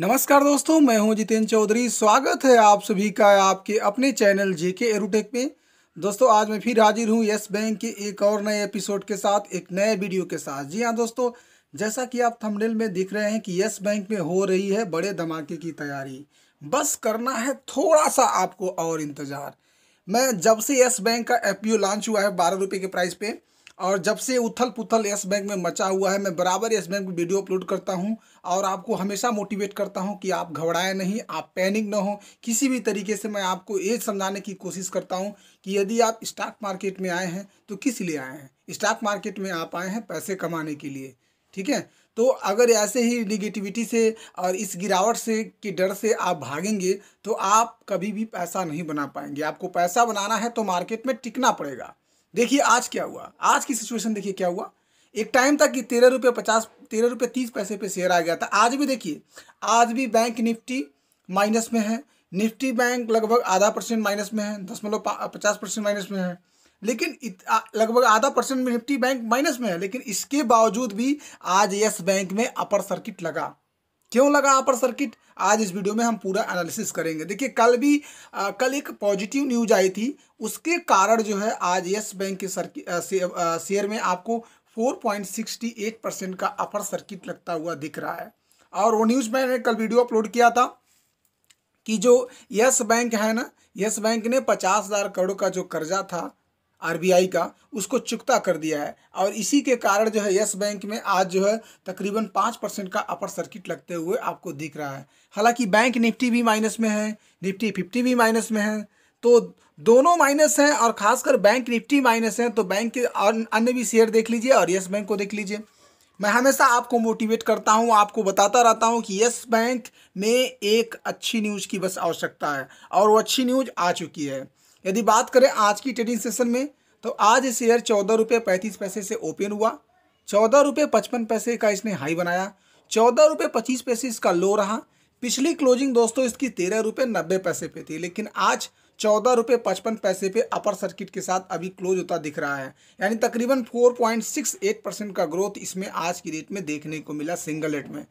नमस्कार दोस्तों मैं हूं जितेंद्र चौधरी स्वागत है आप सभी का आपके अपने चैनल जेके एरोटेक में दोस्तों आज मैं फिर हाजिर हूं यस बैंक के एक और नए एपिसोड के साथ एक नए वीडियो के साथ जी हां दोस्तों जैसा कि आप थंबनेल में दिख रहे हैं कि यस बैंक में हो रही है बड़े धमाके की तैयारी बस करना है थोड़ा सा आपको और इंतज़ार मैं जब से यस बैंक का एफ लॉन्च हुआ है बारह रुपये के प्राइस पर और जब से उथल पुथल यस बैंक में मचा हुआ है मैं बराबर यस बैंक की वीडियो अपलोड करता हूँ और आपको हमेशा मोटिवेट करता हूँ कि आप घबराएं नहीं आप पैनिक ना हो किसी भी तरीके से मैं आपको ये समझाने की कोशिश करता हूँ कि यदि आप स्टॉक मार्केट में आए हैं तो किस लिए आए हैं स्टॉक मार्केट में आप आए हैं पैसे कमाने के लिए ठीक है तो अगर ऐसे ही निगेटिविटी से और इस गिरावट से के डर से आप भागेंगे तो आप कभी भी पैसा नहीं बना पाएंगे आपको पैसा बनाना है तो मार्केट में टिकना पड़ेगा देखिए आज क्या हुआ आज की सिचुएशन देखिए क्या हुआ एक टाइम था कि तेरह रुपये पचास तेरह रुपये तीस पैसे पे शेयर आ गया था आज भी देखिए आज भी बैंक निफ्टी माइनस में है निफ्टी बैंक लगभग आधा परसेंट माइनस में है दशमलव पचास परसेंट माइनस में है लेकिन लगभग आधा परसेंट निफ्टी बैंक माइनस में है लेकिन इसके बावजूद भी आज यस बैंक में अपर सर्किट लगा क्यों लगा अपर सर्किट आज इस वीडियो में हम पूरा एनालिसिस करेंगे देखिए कल भी आ, कल एक पॉजिटिव न्यूज आई थी उसके कारण जो है आज यस बैंक के शेयर में आपको 4.68 परसेंट का अपर सर्किट लगता हुआ दिख रहा है और वो न्यूज़ मैंने कल वीडियो अपलोड किया था कि जो यस बैंक है ना यस बैंक ने पचास हज़ार करोड़ का जो कर्जा था आरबीआई का उसको चुकता कर दिया है और इसी के कारण जो है यस बैंक में आज जो है तकरीबन पाँच परसेंट का अपर सर्किट लगते हुए आपको दिख रहा है हालांकि बैंक निफ्टी भी माइनस में है निफ्टी फिफ्टी भी माइनस में है तो दोनों माइनस हैं और खासकर बैंक निफ्टी माइनस हैं तो बैंक के अन्य भी शेयर देख लीजिए और यस बैंक को देख लीजिए मैं हमेशा आपको मोटिवेट करता हूं आपको बताता रहता हूं कि यस बैंक में एक अच्छी न्यूज़ की बस आवश्यकता है और वो अच्छी न्यूज़ आ चुकी है यदि बात करें आज की ट्रेडिंग सेशन में तो आज शेयर चौदह रुपये पैंतीस पैसे से ओपन हुआ चौदह रुपये पचपन पैसे का इसने हाई बनाया चौदह रुपये पच्चीस पैसे इसका लो रहा पिछली क्लोजिंग दोस्तों इसकी तेरह रुपये नब्बे पैसे पे थी लेकिन आज चौदह रुपये पचपन पैसे पे अपर सर्किट के साथ अभी क्लोज होता दिख रहा है यानी तकरीबन four point six eight percent का ग्रोथ इसमें आज की डेट में देखने को मिला सिंगल रेट में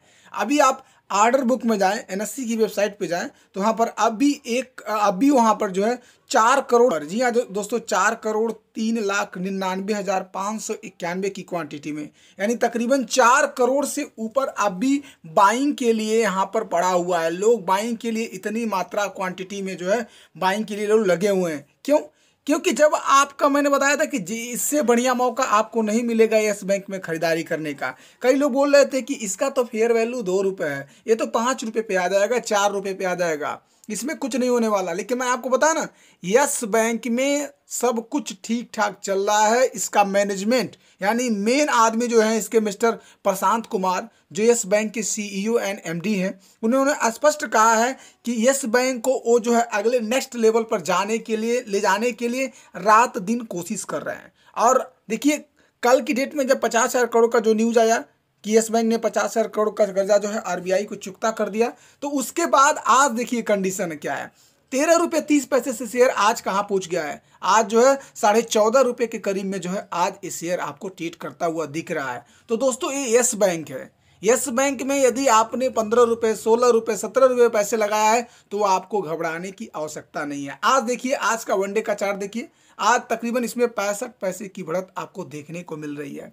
अभी आप आर्डर बुक में जाएं एनएससी की वेबसाइट पे जाएं तो वहाँ पर अब भी एक अब भी वहाँ पर जो है चार करोड़ जी हाँ दोस्तों चार करोड़ तीन लाख निन्यानवे हज़ार पाँच सौ इक्यानवे की क्वांटिटी में यानी तकरीबन चार करोड़ से ऊपर अब भी बाइंग के लिए यहाँ पर पड़ा हुआ है लोग बाइंग के लिए इतनी मात्रा क्वांटिटी में जो है बाइंग के लिए लोग लगे हुए हैं क्यों क्योंकि जब आपका मैंने बताया था कि इससे बढ़िया मौका आपको नहीं मिलेगा येस बैंक में खरीदारी करने का कई लोग बोल रहे थे कि इसका तो फेयर वैल्यू दो रुपये है ये तो पाँच रुपये पे आ जाएगा चार रुपये पे आ जाएगा इसमें कुछ नहीं होने वाला लेकिन मैं आपको बता ना यस बैंक में सब कुछ ठीक ठाक चल रहा है इसका मैनेजमेंट यानी मेन आदमी जो है इसके मिस्टर प्रशांत कुमार जो यस बैंक के सीईओ एंड एमडी हैं उन्होंने स्पष्ट कहा है कि यस बैंक को वो जो है अगले नेक्स्ट लेवल पर जाने के लिए ले जाने के लिए रात दिन कोशिश कर रहे हैं और देखिए कल की डेट में जब पचास हज़ार करोड़ का जो न्यूज़ आया कि यस बैंक ने पचास हज़ार करोड़ का कर्जा जो है आरबीआई को चुकता कर दिया तो उसके बाद आज देखिए कंडीशन क्या है तेरह रुपये तीस पैसे से शेयर आज कहाँ पहुँच गया है आज जो है साढ़े चौदह रुपये के करीब में जो है आज ये शेयर आपको ट्रीट करता हुआ दिख रहा है तो दोस्तों ये यस बैंक है यस बैंक में यदि आपने पंद्रह रुपये सोलह रुपये सत्रह रुपये पैसे लगाया है तो आपको घबराने की आवश्यकता नहीं है आज देखिए आज का वनडे का चार्ट देखिए आज तकरीबन इसमें पैंसठ पैसे की बढ़त आपको देखने को मिल रही है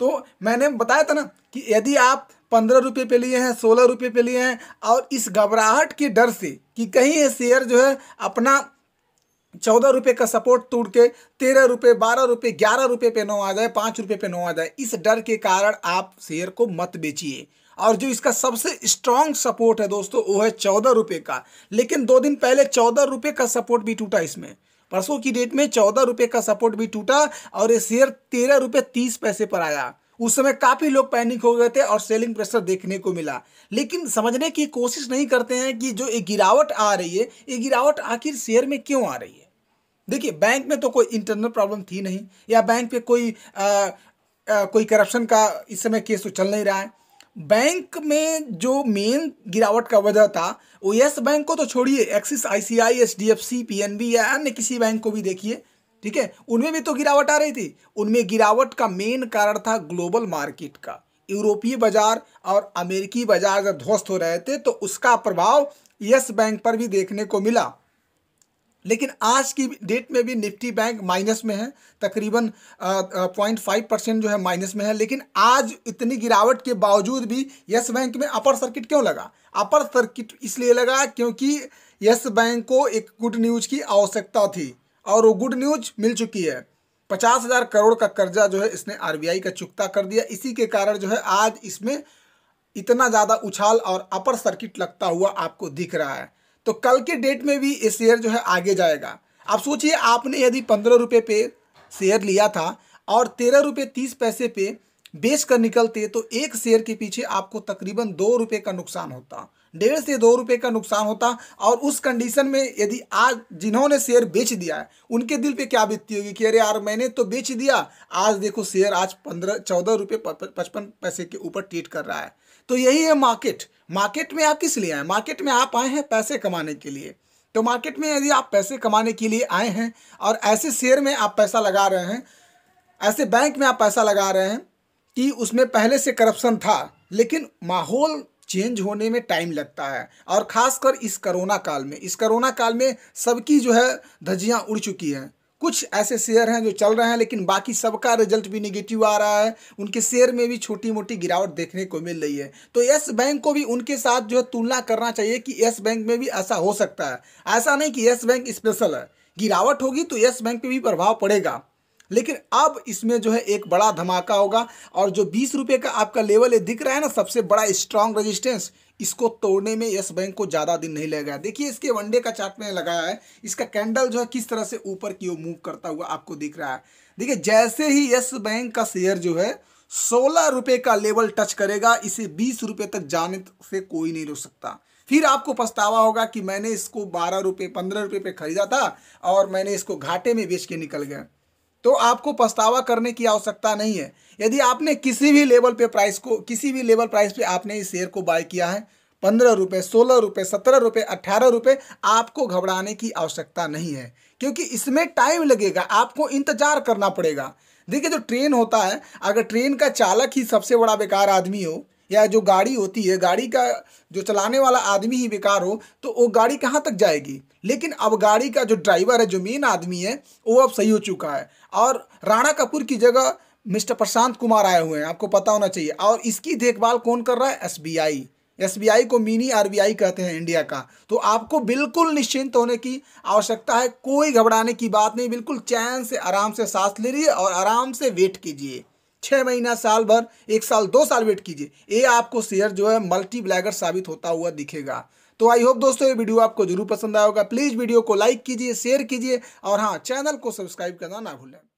तो मैंने बताया था ना कि यदि आप पंद्रह रुपये पे लिए हैं सोलह रुपये पे लिए हैं और इस घबराहट के डर से कि कहीं ये शेयर जो है अपना चौदह रुपये का सपोर्ट तोड़ के तेरह रुपये बारह रुपये ग्यारह रुपये पे नो आ जाए पाँच रुपये पे नो आ जाए इस डर के कारण आप शेयर को मत बेचिए और जो इसका सबसे स्ट्रांग सपोर्ट है दोस्तों वो है चौदह रुपये का लेकिन दो दिन पहले चौदह रुपये का सपोर्ट भी टूटा इसमें परसों की डेट में चौदह रुपये का सपोर्ट भी टूटा और ये शेयर तेरह रुपये तीस पैसे पर आया उस समय काफ़ी लोग पैनिक हो गए थे और सेलिंग प्रेशर देखने को मिला लेकिन समझने की कोशिश नहीं करते हैं कि जो ये गिरावट आ रही है ये गिरावट आखिर शेयर में क्यों आ रही है देखिए बैंक में तो कोई इंटरनल प्रॉब्लम थी नहीं या बैंक पे कोई आ, आ, कोई करप्शन का इस समय केस तो चल नहीं रहा है बैंक में जो मेन गिरावट का वजह था वो यस बैंक को तो छोड़िए एक्सिस आईसीआई एचडीएफसी पीएनबी या अन्य किसी बैंक को भी देखिए ठीक है उनमें भी तो गिरावट आ रही थी उनमें गिरावट का मेन कारण था ग्लोबल मार्केट का यूरोपीय बाजार और अमेरिकी बाजार जब ध्वस्त हो रहे थे तो उसका प्रभाव यस बैंक पर भी देखने को मिला लेकिन आज की डेट में भी निफ्टी बैंक माइनस में है तकरीबन पॉइंट फाइव परसेंट जो है माइनस में है लेकिन आज इतनी गिरावट के बावजूद भी यस बैंक में अपर सर्किट क्यों लगा अपर सर्किट इसलिए लगा क्योंकि यस बैंक को एक गुड न्यूज़ की आवश्यकता थी और वो गुड न्यूज मिल चुकी है पचास हज़ार करोड़ का कर्जा जो है इसने आर का चुकता कर दिया इसी के कारण जो है आज इसमें इतना ज़्यादा उछाल और अपर सर्किट लगता हुआ आपको दिख रहा है तो कल के डेट में भी ये शेयर जो है आगे जाएगा आप सोचिए आपने यदि पंद्रह रुपये पे शेयर लिया था और तेरह रुपये तीस पैसे पे बेच कर निकलते तो एक शेयर के पीछे आपको तकरीबन दो रुपये का नुकसान होता डेढ़ से दो रुपये का नुकसान होता और उस कंडीशन में यदि आज जिन्होंने शेयर बेच दिया है उनके दिल पे क्या बीतती होगी कि अरे यार मैंने तो बेच दिया आज देखो शेयर आज पंद्रह चौदह रुपये पचपन पैसे के ऊपर ट्रीट कर रहा है तो यही है मार्केट मार्केट में आप किस लिए आए मार्केट में आप आए हैं पैसे कमाने के लिए तो मार्केट में यदि आप पैसे कमाने के लिए आए हैं और ऐसे शेयर में आप पैसा लगा रहे हैं ऐसे बैंक में आप पैसा लगा रहे हैं कि उसमें पहले से करप्शन था लेकिन माहौल चेंज होने में टाइम लगता है और ख़ासकर इस करोना काल में इस करोना काल में सबकी जो है धज्जियाँ उड़ चुकी हैं कुछ ऐसे शेयर हैं जो चल रहे हैं लेकिन बाकी सबका रिजल्ट भी निगेटिव आ रहा है उनके शेयर में भी छोटी मोटी गिरावट देखने को मिल रही है तो येस बैंक को भी उनके साथ जो है तुलना करना चाहिए कि यस बैंक में भी ऐसा हो सकता है ऐसा नहीं कि येस बैंक स्पेशल है गिरावट होगी तो यस बैंक पर भी प्रभाव पड़ेगा लेकिन अब इसमें जो है एक बड़ा धमाका होगा और जो बीस रुपये का आपका लेवल है दिख रहा है ना सबसे बड़ा स्ट्रांग रजिस्टेंस इसको तोड़ने में यस बैंक को ज़्यादा दिन नहीं लगेगा देखिए इसके वनडे का चार्ट में लगाया है इसका कैंडल जो है किस तरह से ऊपर की ओर मूव करता हुआ आपको दिख रहा है देखिए जैसे ही यस बैंक का शेयर जो है सोलह रुपये का लेवल टच करेगा इसे बीस रुपये तक जाने से कोई नहीं रोक सकता फिर आपको पछतावा होगा कि मैंने इसको बारह रुपये पंद्रह रुपये पे खरीदा था और मैंने इसको घाटे में बेच के निकल गया तो आपको पछतावा करने की आवश्यकता नहीं है यदि आपने किसी भी लेवल पे प्राइस को किसी भी लेवल प्राइस पे आपने इस शेयर को बाय किया है पंद्रह रुपये सोलह रुपये सत्रह रुपये अट्ठारह रुपये आपको घबराने की आवश्यकता नहीं है क्योंकि इसमें टाइम लगेगा आपको इंतजार करना पड़ेगा देखिए जो ट्रेन होता है अगर ट्रेन का चालक ही सबसे बड़ा बेकार आदमी हो या जो गाड़ी होती है गाड़ी का जो चलाने वाला आदमी ही बेकार हो तो वो गाड़ी कहाँ तक जाएगी लेकिन अब गाड़ी का जो ड्राइवर है जो मेन आदमी है वो अब सही हो चुका है और राणा कपूर की जगह मिस्टर प्रशांत कुमार आए हुए हैं आपको पता होना चाहिए और इसकी देखभाल कौन कर रहा है एस एसबीआई को मिनी आर कहते हैं इंडिया का तो आपको बिल्कुल निश्चिंत होने की आवश्यकता है कोई घबराने की बात नहीं बिल्कुल चैन से आराम से सांस ले रही और आराम से वेट कीजिए छः महीना साल भर एक साल दो साल वेट कीजिए ये आपको शेयर जो है मल्टी ब्लैगर साबित होता हुआ दिखेगा तो आई होप दोस्तों ये वीडियो आपको जरूर पसंद आया होगा प्लीज़ वीडियो को लाइक कीजिए शेयर कीजिए और हाँ चैनल को सब्सक्राइब करना ना भूलें